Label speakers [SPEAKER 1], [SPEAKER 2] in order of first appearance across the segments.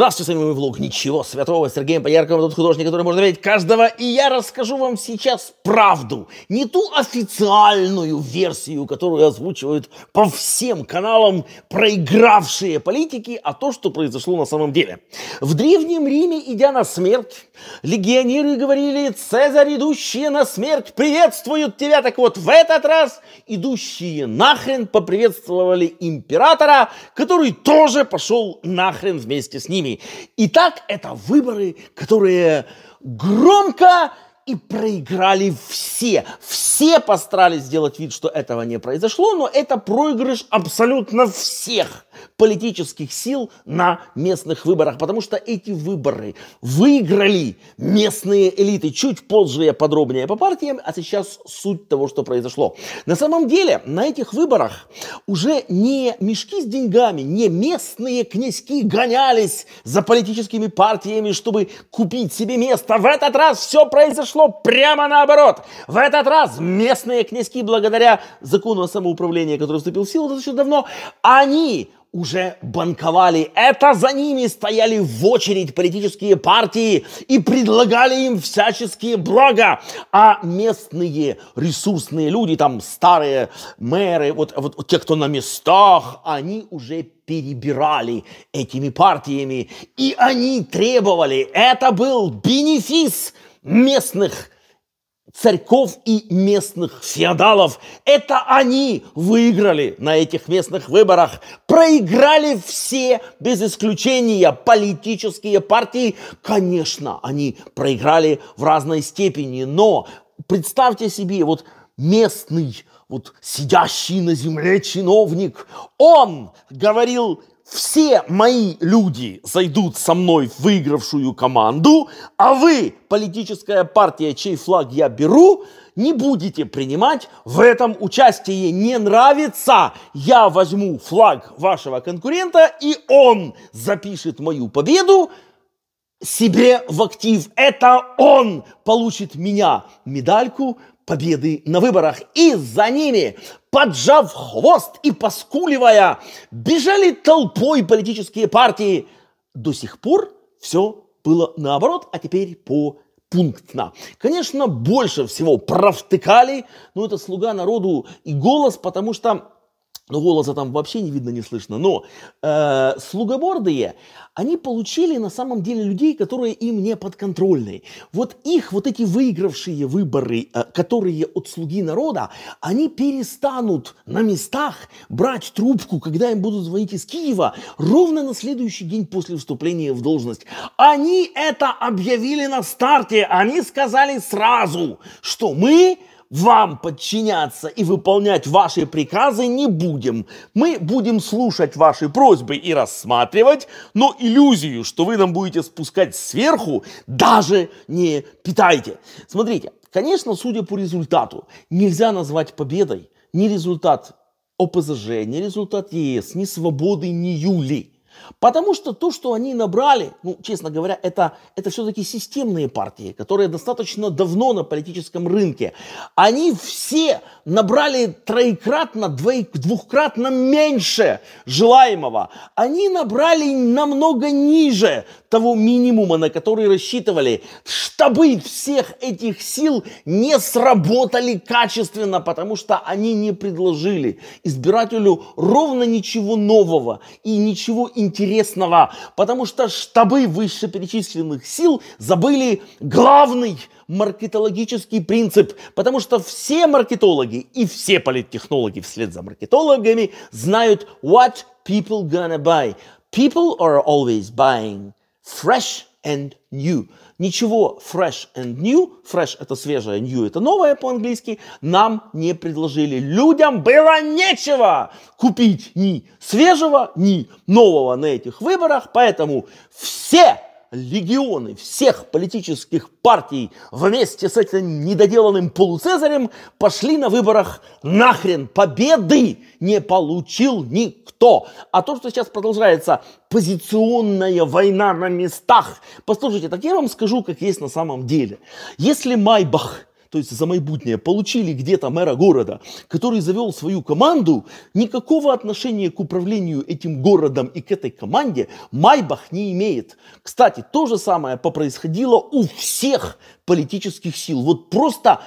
[SPEAKER 1] Здравствуйте, с вами мой влог «Ничего святого» с Сергеем Поярковым, тот художник, который можно верить каждого, и я расскажу вам сейчас правду, не ту официальную версию, которую озвучивают по всем каналам проигравшие политики, а то, что произошло на самом деле. В Древнем Риме, идя на смерть, Легионеры говорили, Цезарь, идущие на смерть, приветствуют тебя. Так вот, в этот раз идущие нахрен поприветствовали императора, который тоже пошел нахрен вместе с ними. Итак, это выборы, которые громко и проиграли все. Все постарались сделать вид, что этого не произошло, но это проигрыш абсолютно всех политических сил на местных выборах, потому что эти выборы выиграли местные элиты. Чуть позже я подробнее по партиям, а сейчас суть того, что произошло. На самом деле на этих выборах уже не мешки с деньгами, не местные князьки гонялись за политическими партиями, чтобы купить себе место. В этот раз все произошло произошло прямо наоборот. В этот раз местные князьки, благодаря закону о самоуправлении, который вступил в силу достаточно давно, они уже банковали. Это за ними стояли в очередь политические партии и предлагали им всяческие блага. А местные ресурсные люди, там старые мэры, вот, вот те, кто на местах, они уже перебирали этими партиями. И они требовали. Это был бенефис местных царьков и местных феодалов. Это они выиграли на этих местных выборах. Проиграли все, без исключения, политические партии. Конечно, они проиграли в разной степени, но представьте себе, вот местный, вот сидящий на земле чиновник, он говорил все мои люди зайдут со мной в выигравшую команду, а вы, политическая партия, чей флаг я беру, не будете принимать в этом участие. Не нравится, я возьму флаг вашего конкурента, и он запишет мою победу себе в актив. Это он получит меня медальку, победы на выборах. И за ними, поджав хвост и поскуливая, бежали толпой политические партии. До сих пор все было наоборот, а теперь по пунктно. Конечно, больше всего провтыкали, но это слуга народу и голос, потому что но ну, голоса там вообще не видно, не слышно. Но э, слугобордые, они получили на самом деле людей, которые им не подконтрольны. Вот их, вот эти выигравшие выборы, э, которые от слуги народа, они перестанут на местах брать трубку, когда им будут звонить из Киева, ровно на следующий день после вступления в должность. Они это объявили на старте, они сказали сразу, что мы вам подчиняться и выполнять ваши приказы не будем. Мы будем слушать ваши просьбы и рассматривать, но иллюзию, что вы нам будете спускать сверху, даже не питайте. Смотрите, конечно, судя по результату, нельзя назвать победой ни результат ОПЗЖ, ни результат ЕС, ни свободы, ни Юли. Потому что то, что они набрали, ну, честно говоря, это, это все-таки системные партии, которые достаточно давно на политическом рынке. Они все набрали троекратно, двоек, двухкратно меньше желаемого. Они набрали намного ниже того минимума, на который рассчитывали. Штабы всех этих сил не сработали качественно, потому что они не предложили избирателю ровно ничего нового и ничего интересного интересного, потому что штабы вышеперечисленных сил забыли главный маркетологический принцип, потому что все маркетологи и все политтехнологи вслед за маркетологами знают what people gonna buy. People are always buying fresh and new ничего fresh and new, fresh это свежее, new это новое по-английски, нам не предложили. Людям было нечего купить ни свежего, ни нового на этих выборах, поэтому все легионы всех политических партий вместе с этим недоделанным полуцезарем пошли на выборах нахрен. Победы не получил никто. А то, что сейчас продолжается позиционная война на местах. Послушайте, так я вам скажу, как есть на самом деле. Если Майбах то есть за майбутнее, получили где-то мэра города, который завел свою команду, никакого отношения к управлению этим городом и к этой команде Майбах не имеет. Кстати, то же самое попроисходило у всех политических сил. Вот просто,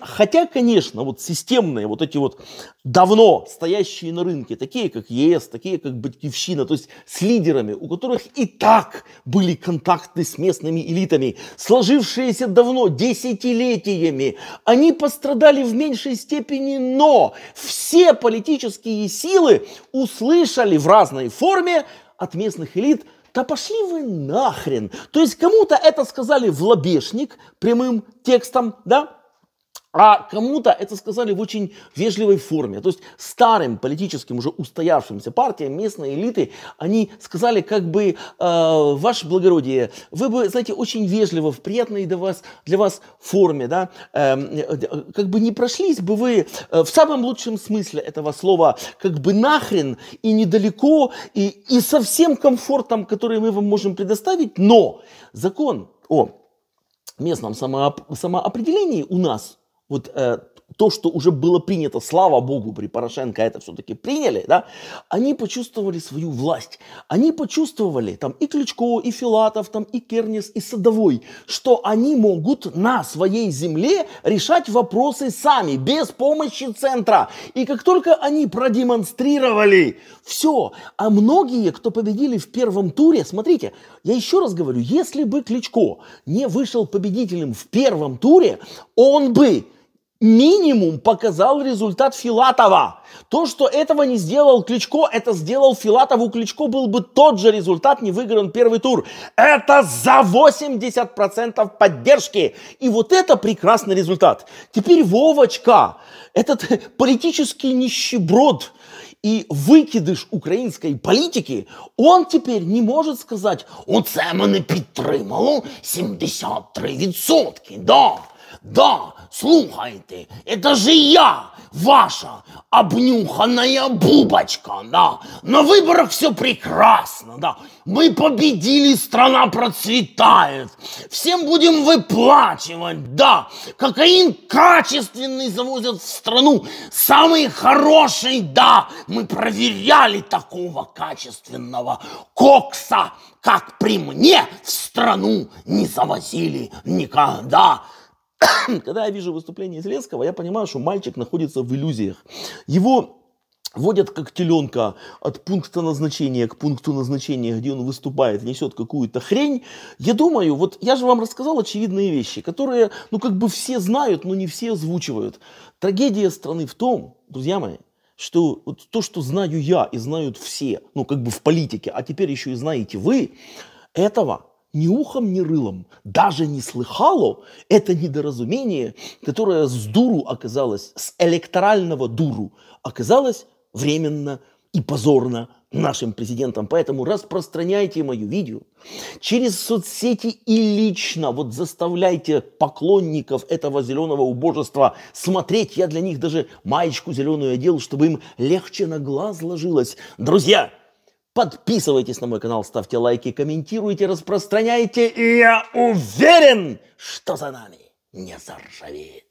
[SPEAKER 1] хотя, конечно, вот системные вот эти вот давно стоящие на рынке, такие как ЕС, такие как Батьковщина, то есть с лидерами, у которых и так были контакты с местными элитами, сложившиеся давно, десятилетиями, они пострадали в меньшей степени, но все политические силы услышали в разной форме от местных элит – да пошли вы нахрен. То есть кому-то это сказали в лобешник прямым текстом, да? а кому-то это сказали в очень вежливой форме. То есть старым политическим, уже устоявшимся партиям, местной элиты, они сказали как бы, э, ваше благородие, вы бы, знаете, очень вежливо, в приятной для вас, для вас форме, да, эм, э, как бы не прошлись бы вы э, в самом лучшем смысле этого слова, как бы нахрен и недалеко, и, и со всем комфортом, который мы вам можем предоставить, но закон о местном самоопределении у нас вот э, то, что уже было принято, слава богу, при Порошенко это все-таки приняли, да, они почувствовали свою власть. Они почувствовали, там, и Кличко, и Филатов, там, и Кернис, и Садовой, что они могут на своей земле решать вопросы сами, без помощи центра. И как только они продемонстрировали все, а многие, кто победили в первом туре, смотрите, я еще раз говорю, если бы Кличко не вышел победителем в первом туре, он бы минимум показал результат Филатова. То, что этого не сделал Кличко, это сделал Филатов. У Кличко был бы тот же результат, не выигран первый тур. Это за 80% поддержки. И вот это прекрасный результат. Теперь Вовочка, этот политический нищеброд и выкидыш украинской политики, он теперь не может сказать «Оце мене підтримало 73%». Да, да, слухайте, это же я, ваша обнюханная бубочка, да. На выборах все прекрасно, да. Мы победили, страна процветает. Всем будем выплачивать, да. Кокаин качественный завозят в страну, самый хороший, да. Мы проверяли такого качественного кокса, как при мне в страну не завозили никогда. когда я вижу выступление Зеленского, я понимаю, что мальчик находится в иллюзиях. Его водят как теленка от пункта назначения к пункту назначения, где он выступает, несет какую-то хрень. Я думаю, вот я же вам рассказал очевидные вещи, которые, ну, как бы все знают, но не все озвучивают. Трагедия страны в том, друзья мои, что вот то, что знаю я и знают все, ну, как бы в политике, а теперь еще и знаете вы, этого ни ухом, ни рылом, даже не слыхало это недоразумение, которое с дуру оказалось, с электорального дуру оказалось временно и позорно нашим президентом. Поэтому распространяйте мое видео через соцсети и лично вот заставляйте поклонников этого зеленого убожества смотреть. Я для них даже маечку зеленую одел, чтобы им легче на глаз ложилось. Друзья, Подписывайтесь на мой канал, ставьте лайки, комментируйте, распространяйте. И я уверен, что за нами не заржавеет.